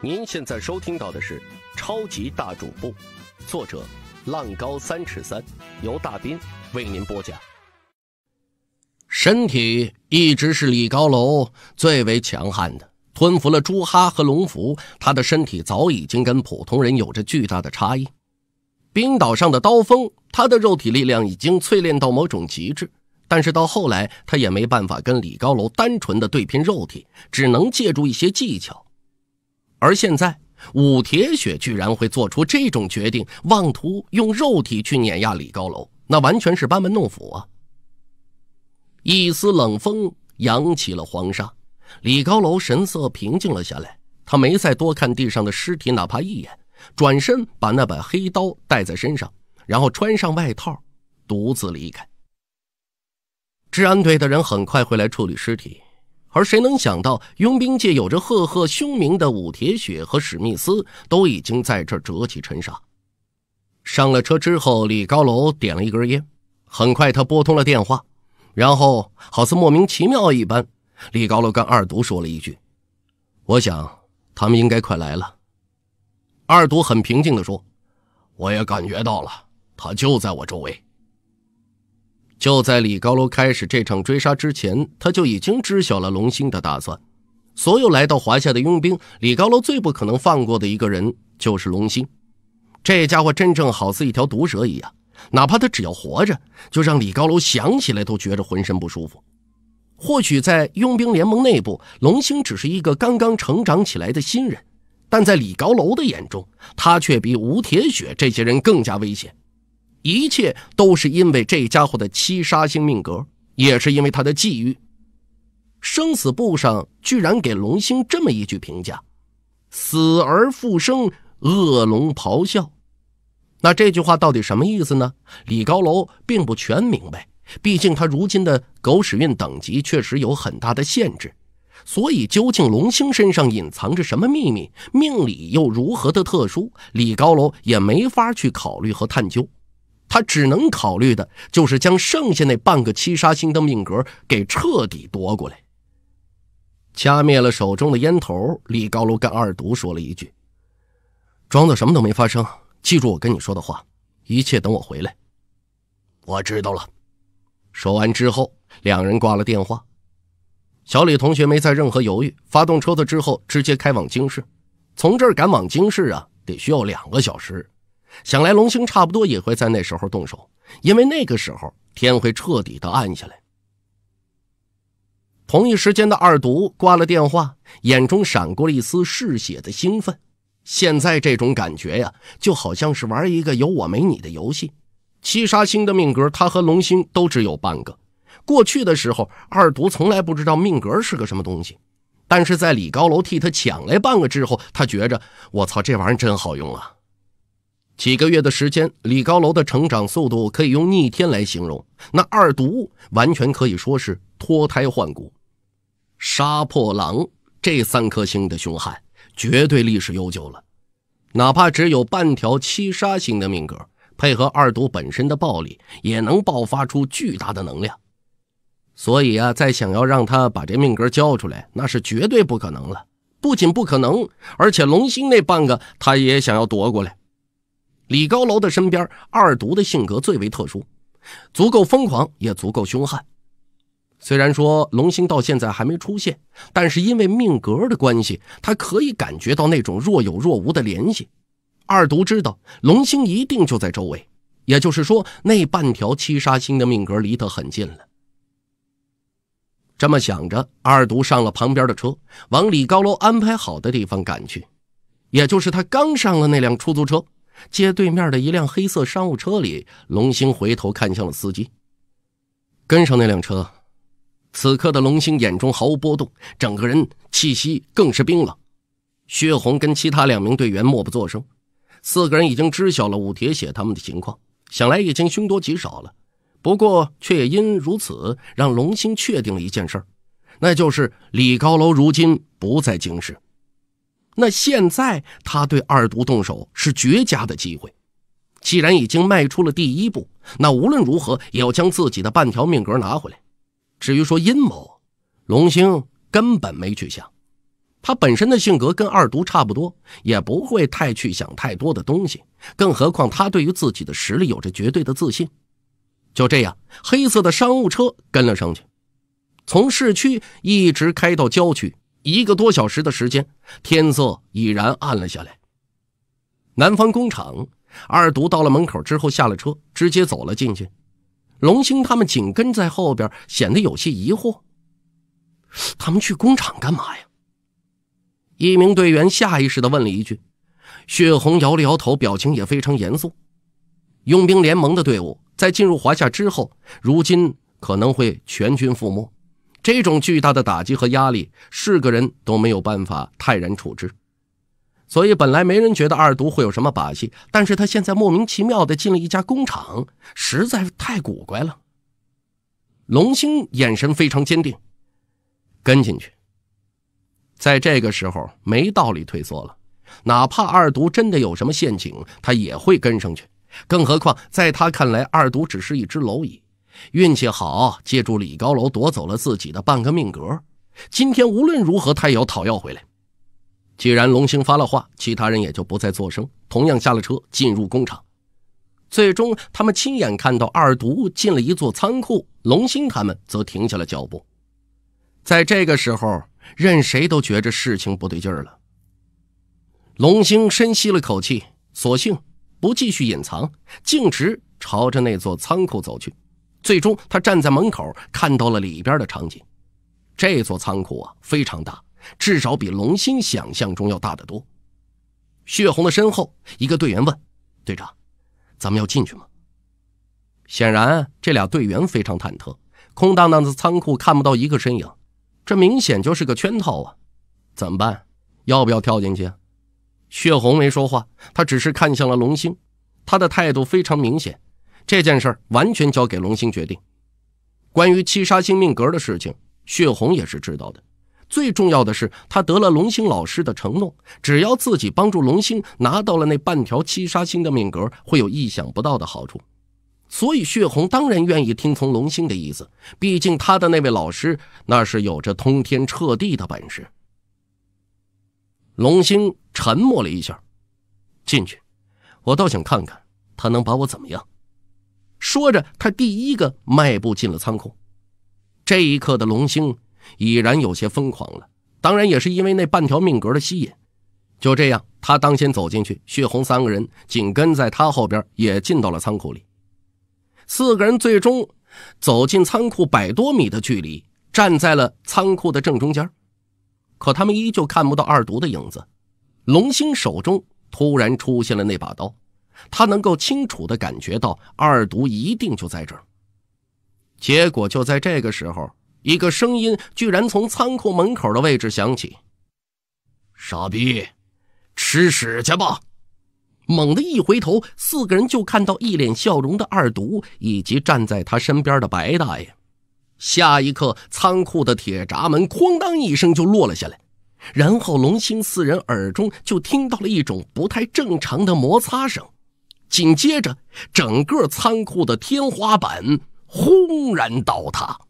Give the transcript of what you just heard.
您现在收听到的是《超级大主播》，作者浪高三尺三，由大斌为您播讲。身体一直是李高楼最为强悍的。吞服了朱哈和龙符，他的身体早已经跟普通人有着巨大的差异。冰岛上的刀锋，他的肉体力量已经淬炼到某种极致。但是到后来，他也没办法跟李高楼单纯的对拼肉体，只能借助一些技巧。而现在，武铁血居然会做出这种决定，妄图用肉体去碾压李高楼，那完全是班门弄斧啊！一丝冷风扬起了黄沙，李高楼神色平静了下来，他没再多看地上的尸体哪怕一眼，转身把那把黑刀带在身上，然后穿上外套，独自离开。治安队的人很快会来处理尸体。而谁能想到，佣兵界有着赫赫凶名的武铁雪和史密斯都已经在这儿折戟沉沙。上了车之后，李高楼点了一根烟，很快他拨通了电话，然后好似莫名其妙一般，李高楼跟二独说了一句：“我想他们应该快来了。”二独很平静的说：“我也感觉到了，他就在我周围。”就在李高楼开始这场追杀之前，他就已经知晓了龙兴的打算。所有来到华夏的佣兵，李高楼最不可能放过的一个人就是龙兴。这家伙真正好似一条毒蛇一样，哪怕他只要活着，就让李高楼想起来都觉着浑身不舒服。或许在佣兵联盟内部，龙兴只是一个刚刚成长起来的新人，但在李高楼的眼中，他却比吴铁血这些人更加危险。一切都是因为这家伙的七杀星命格，也是因为他的际遇。生死簿上居然给龙星这么一句评价：“死而复生，恶龙咆哮。”那这句话到底什么意思呢？李高楼并不全明白，毕竟他如今的狗屎运等级确实有很大的限制。所以，究竟龙星身上隐藏着什么秘密，命理又如何的特殊，李高楼也没法去考虑和探究。他只能考虑的就是将剩下那半个七杀星的命格给彻底夺过来。掐灭了手中的烟头，李高楼跟二独说了一句：“装的什么都没发生，记住我跟你说的话，一切等我回来。”我知道了。说完之后，两人挂了电话。小李同学没再任何犹豫，发动车子之后，直接开往京市。从这儿赶往京市啊，得需要两个小时。想来龙兴差不多也会在那时候动手，因为那个时候天会彻底的暗下来。同一时间，的二毒挂了电话，眼中闪过了一丝嗜血的兴奋。现在这种感觉呀，就好像是玩一个有我没你的游戏。七杀星的命格，他和龙星都只有半个。过去的时候，二毒从来不知道命格是个什么东西，但是在李高楼替他抢来半个之后，他觉着我操，这玩意儿真好用啊！几个月的时间，李高楼的成长速度可以用逆天来形容。那二毒完全可以说是脱胎换骨，杀破狼这三颗星的凶悍绝对历史悠久了。哪怕只有半条七杀星的命格，配合二毒本身的暴力，也能爆发出巨大的能量。所以啊，再想要让他把这命格交出来，那是绝对不可能了。不仅不可能，而且龙星那半个他也想要夺过来。李高楼的身边，二独的性格最为特殊，足够疯狂也足够凶悍。虽然说龙星到现在还没出现，但是因为命格的关系，他可以感觉到那种若有若无的联系。二独知道龙星一定就在周围，也就是说，那半条七杀星的命格离他很近了。这么想着，二独上了旁边的车，往李高楼安排好的地方赶去，也就是他刚上了那辆出租车。街对面的一辆黑色商务车里，龙兴回头看向了司机，跟上那辆车。此刻的龙兴眼中毫无波动，整个人气息更是冰冷。薛红跟其他两名队员默不作声。四个人已经知晓了武铁血他们的情况，想来已经凶多吉少了。不过却也因如此，让龙兴确定了一件事，那就是李高楼如今不在京市。那现在他对二毒动手是绝佳的机会，既然已经迈出了第一步，那无论如何也要将自己的半条命格拿回来。至于说阴谋，龙兴根本没去想，他本身的性格跟二毒差不多，也不会太去想太多的东西。更何况他对于自己的实力有着绝对的自信。就这样，黑色的商务车跟了上去，从市区一直开到郊区。一个多小时的时间，天色已然暗了下来。南方工厂，二独到了门口之后下了车，直接走了进去。龙兴他们紧跟在后边，显得有些疑惑。他们去工厂干嘛呀？一名队员下意识的问了一句。血红摇了摇头，表情也非常严肃。佣兵联盟的队伍在进入华夏之后，如今可能会全军覆没。这种巨大的打击和压力，是个人都没有办法泰然处之。所以本来没人觉得二毒会有什么把戏，但是他现在莫名其妙的进了一家工厂，实在是太古怪了。龙星眼神非常坚定，跟进去。在这个时候没道理退缩了，哪怕二毒真的有什么陷阱，他也会跟上去。更何况在他看来，二毒只是一只蝼蚁。运气好，借助李高楼夺走了自己的半个命格。今天无论如何，他也要讨要回来。既然龙兴发了话，其他人也就不再作声，同样下了车，进入工厂。最终，他们亲眼看到二独进了一座仓库，龙兴他们则停下了脚步。在这个时候，任谁都觉着事情不对劲儿了。龙兴深吸了口气，索性不继续隐藏，径直朝着那座仓库走去。最终，他站在门口看到了里边的场景。这座仓库啊非常大，至少比龙兴想象中要大得多。血红的身后，一个队员问：“队长，咱们要进去吗？”显然，这俩队员非常忐忑。空荡荡的仓库看不到一个身影，这明显就是个圈套啊！怎么办？要不要跳进去？血红没说话，他只是看向了龙兴，他的态度非常明显。这件事儿完全交给龙星决定。关于七杀星命格的事情，血红也是知道的。最重要的是，他得了龙星老师的承诺，只要自己帮助龙星拿到了那半条七杀星的命格，会有意想不到的好处。所以，血红当然愿意听从龙星的意思。毕竟，他的那位老师那是有着通天彻地的本事。龙星沉默了一下，进去，我倒想看看他能把我怎么样。说着，他第一个迈步进了仓库。这一刻的龙兴已然有些疯狂了，当然也是因为那半条命格的吸引。就这样，他当先走进去，血红三个人紧跟在他后边，也进到了仓库里。四个人最终走进仓库百多米的距离，站在了仓库的正中间。可他们依旧看不到二毒的影子。龙兴手中突然出现了那把刀。他能够清楚的感觉到二毒一定就在这儿。结果就在这个时候，一个声音居然从仓库门口的位置响起：“傻逼，吃屎去吧！”猛地一回头，四个人就看到一脸笑容的二毒以及站在他身边的白大爷。下一刻，仓库的铁闸门哐当一声就落了下来，然后龙兴四人耳中就听到了一种不太正常的摩擦声。紧接着，整个仓库的天花板轰然倒塌。